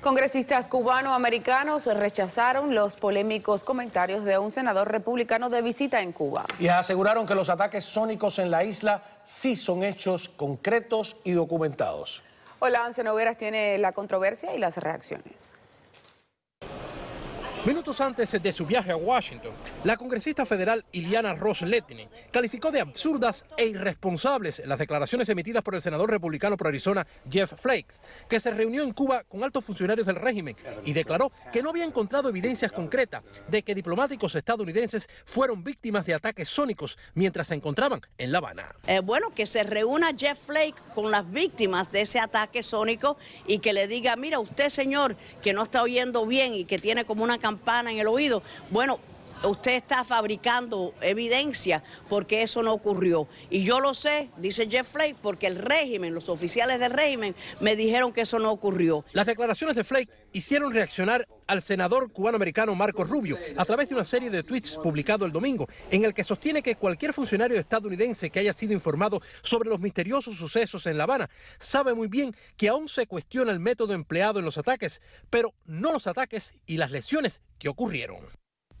Congresistas cubano-americanos rechazaron los polémicos comentarios de un senador republicano de visita en Cuba. Y aseguraron que los ataques sónicos en la isla sí son hechos concretos y documentados. Hola, Anselmo tiene la controversia y las reacciones. Minutos antes de su viaje a Washington, la congresista federal Iliana Ross Letney calificó de absurdas e irresponsables las declaraciones emitidas por el senador republicano por Arizona Jeff Flakes, que se reunió en Cuba con altos funcionarios del régimen y declaró que no había encontrado evidencias concretas de que diplomáticos estadounidenses fueron víctimas de ataques sónicos mientras se encontraban en La Habana. Es eh, bueno, que se reúna Jeff Flake con las víctimas de ese ataque sónico y que le diga, mira usted señor, que no está oyendo bien y que tiene como una campaña campana en el oído. Bueno, usted está fabricando evidencia porque eso no ocurrió. Y yo lo sé, dice Jeff Flake, porque el régimen, los oficiales del régimen, me dijeron que eso no ocurrió. Las declaraciones de Flake hicieron reaccionar al senador cubano americano Marco Rubio a través de una serie de tweets publicado el domingo, en el que sostiene que cualquier funcionario estadounidense que haya sido informado sobre los misteriosos sucesos en La Habana sabe muy bien que aún se cuestiona el método empleado en los ataques, pero no los ataques y las lesiones que ocurrieron.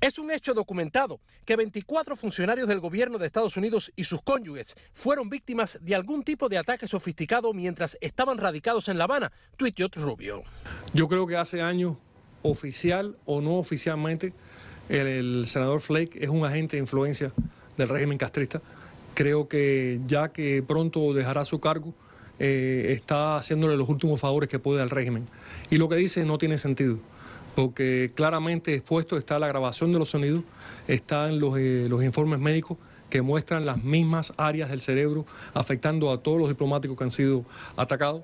Es un hecho documentado que 24 funcionarios del gobierno de Estados Unidos y sus cónyuges fueron víctimas de algún tipo de ataque sofisticado mientras estaban radicados en La Habana, tuiteó Rubio. Yo creo que hace años, oficial o no oficialmente, el, senador Flake es un agente de influencia del régimen castrista. Creo que ya que pronto dejará su cargo, eh, está haciéndole los últimos favores que puede al régimen. Y lo que dice no tiene sentido. Lo que claramente expuesto está la grabación de los sonidos, están los, eh, los informes médicos que muestran las mismas áreas del cerebro afectando a todos los diplomáticos que han sido atacados.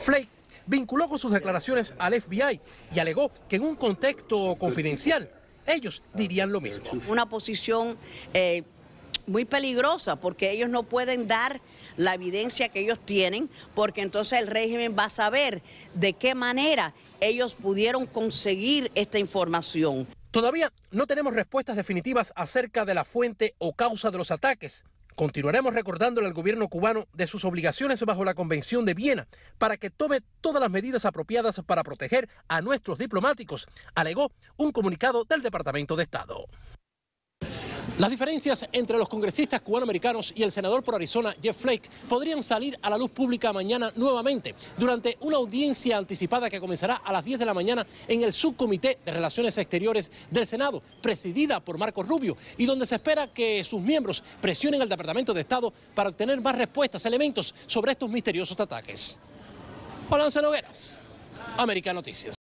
Flake vinculó con sus declaraciones al FBI y alegó que en un contexto confidencial ellos dirían lo mismo. Una posición eh, muy peligrosa porque ellos no pueden dar la evidencia que ellos tienen porque entonces el régimen va a saber de qué manera ellos pudieron conseguir esta información. Todavía no tenemos respuestas definitivas acerca de la fuente o causa de los ataques. Continuaremos recordándole al gobierno cubano de sus obligaciones bajo la Convención de Viena para que tome todas las medidas apropiadas para proteger a nuestros diplomáticos, alegó un comunicado del Departamento de Estado. Las diferencias entre los congresistas cubanoamericanos y el senador por Arizona, Jeff Flake, podrían salir a la luz pública mañana nuevamente durante una audiencia anticipada que comenzará a las 10 de la mañana en el subcomité de Relaciones Exteriores del Senado, presidida por Marco Rubio, y donde se espera que sus miembros presionen al Departamento de Estado para obtener más respuestas, elementos sobre estos misteriosos ataques. Juan Nogueras, América Noticias.